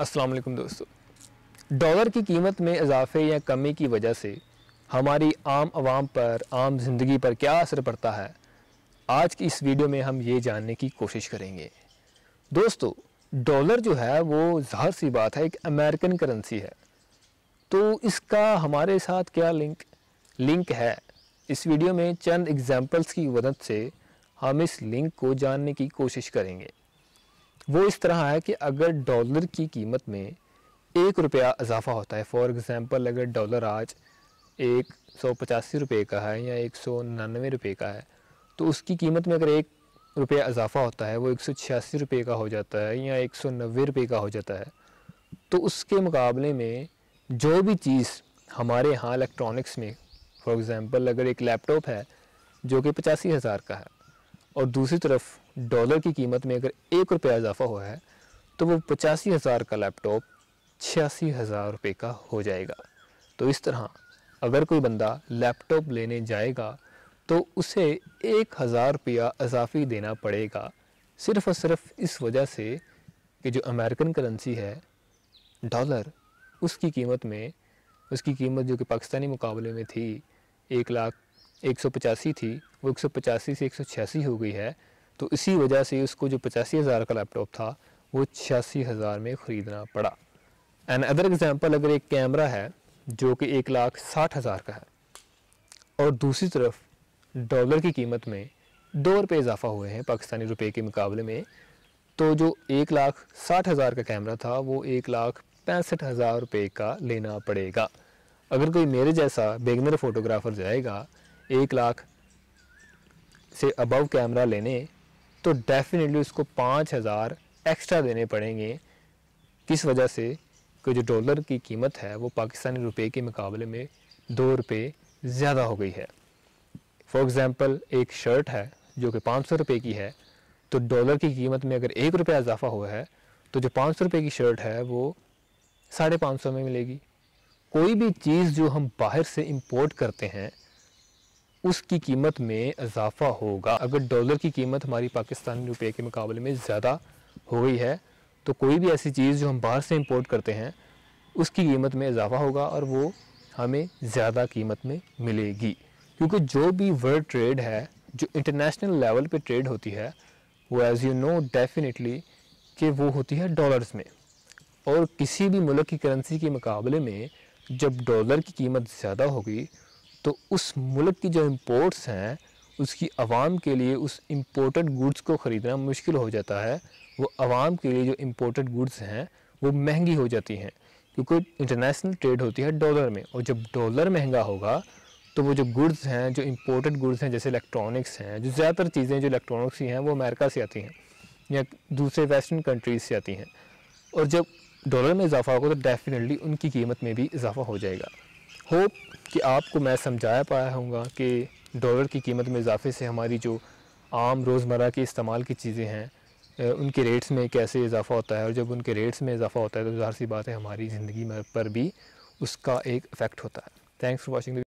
अस्सलाम वालेकुम दोस्तों डॉलर की कीमत में इजाफे या कमी की वजह से हमारी आम आवाम पर आम जिंदगी पर क्या असर पड़ता है आज की इस वीडियो में हम ये जानने की कोशिश करेंगे दोस्तों डॉलर जो है वो ज़ाहिर सी बात है एक अमेरिकन करेंसी है तो इसका हमारे साथ क्या लिंक लिंक है इस वीडियो में चंद एग्जाम्पल्स की मदद से हम इस लिंक को जानने की कोशिश करेंगे वो इस तरह है कि अगर डॉलर की कीमत में एक रुपया इजाफा होता है फॉर एग्ज़ाम्पल अगर डॉलर आज एक सौ पचासी रुपये का है या एक सौ उन्नानवे रुपये का है तो उसकी कीमत में अगर एक रुपया इजाफा होता है वो एक सौ छियासी रुपये का हो जाता है या एक सौ नब्बे रुपये का हो जाता है तो उसके मुकाबले में जो भी चीज़ हमारे यहाँ इलेक्ट्रॉनिक्स में फॉर एग्ज़ाम्पल अगर एक लैपटॉप है जो कि पचासी हज़ार का है और दूसरी तरफ डॉलर की कीमत में अगर एक रुपया इजाफा हुआ है तो वो पचासी हज़ार का लैपटॉप छियासी हज़ार रुपये का हो जाएगा तो इस तरह अगर कोई बंदा लैपटॉप लेने जाएगा तो उसे एक हज़ार रुपया इजाफी देना पड़ेगा सिर्फ़ और सिर्फ इस वजह से कि जो अमेरिकन करेंसी है डॉलर उसकी कीमत में उसकी कीमत जो कि पाकिस्तानी मुकाबले में थी एक लाख एक सौ पचासी थी वो एक से एक हो गई है तो इसी वजह से उसको जो पचासी हज़ार का लैपटॉप था वो छियासी हज़ार में ख़रीदना पड़ा एंड अदर एग्ज़ाम्पल अगर एक कैमरा है जो कि एक लाख साठ हज़ार का है और दूसरी तरफ डॉलर की कीमत में दो रुपये इजाफा हुए हैं पाकिस्तानी रुपये के मुकाबले में तो जो एक लाख साठ हज़ार का कैमरा था वो एक लाख पैंसठ हज़ार रुपये का लेना पड़ेगा अगर कोई मेरे जैसा बेगनर फोटोग्राफ़र जाएगा एक लाख से अबव कैमरा लेने तो डेफिनेटली उसको पाँच हज़ार एक्स्ट्रा देने पड़ेंगे किस वजह से कि जो डॉलर की कीमत है वो पाकिस्तानी रुपए के मुकाबले में दो रुपये ज़्यादा हो गई है फॉर एग्ज़ाम्पल एक शर्ट है जो कि पाँच सौ रुपये की है तो डॉलर की कीमत में अगर एक रुपया इजाफा हुआ है तो जो पाँच सौ रुपये की शर्ट है वो साढ़े पाँच सौ में मिलेगी कोई भी चीज़ जो हम बाहर से इंपोर्ट करते हैं उसकी कीमत में इजाफा होगा अगर डॉलर की कीमत हमारी पाकिस्तान रुपये के मुकाबले में ज़्यादा हो गई है तो कोई भी ऐसी चीज़ जो हम बाहर से इम्पोर्ट करते हैं उसकी कीमत में इजाफा होगा और वो हमें ज़्यादा कीमत में मिलेगी क्योंकि जो भी वर्ल्ड ट्रेड है जो इंटरनेशनल लेवल पे ट्रेड होती है वो एज़ यू नो डेफिनेटली कि वो होती है डॉलर्स में और किसी भी मुल्क की करेंसी के मुकाबले में जब डॉलर की कीमत ज़्यादा होगी तो उस मुल्क की जो इम्पोर्ट्स हैं उसकी आवाम के लिए उस इम्पोर्टेड गुड्स को ख़रीदना मुश्किल हो जाता है वो आवाम के लिए जो इम्पोर्टेड गुड्स हैं वो महंगी हो जाती हैं क्योंकि इंटरनेशनल ट्रेड होती है डॉलर में और जब डॉलर महंगा होगा तो वो जो गुड्स हैं जो इम्पोर्टेड गुड्स हैं जैसे इलेक्ट्रॉनिक्स हैं जो ज़्यादातर चीज़ें जो इलेक्ट्रॉनिक्स ही हैं वो अमेरिका से आती हैं या दूसरे वेस्टर्न कंट्रीज़ से आती हैं और जब डॉलर में इजाफा होगा तो डेफिनेटली उनकी कीमत में भी इजाफा हो जाएगा होप कि आपको मैं समझाया पाया हूँ कि डॉलर की कीमत में इजाफे से हमारी जो आम रोज़मर्रा के इस्तेमाल की चीज़ें हैं उनके रेट्स में कैसे इजाफ़ा होता है और जब उनके रेट्स में इजाफ़ा होता है तो जहर सी बात है हमारी ज़िंदगी पर भी उसका एक इफ़ेक्ट होता है थैंक्स फॉर वॉचिंग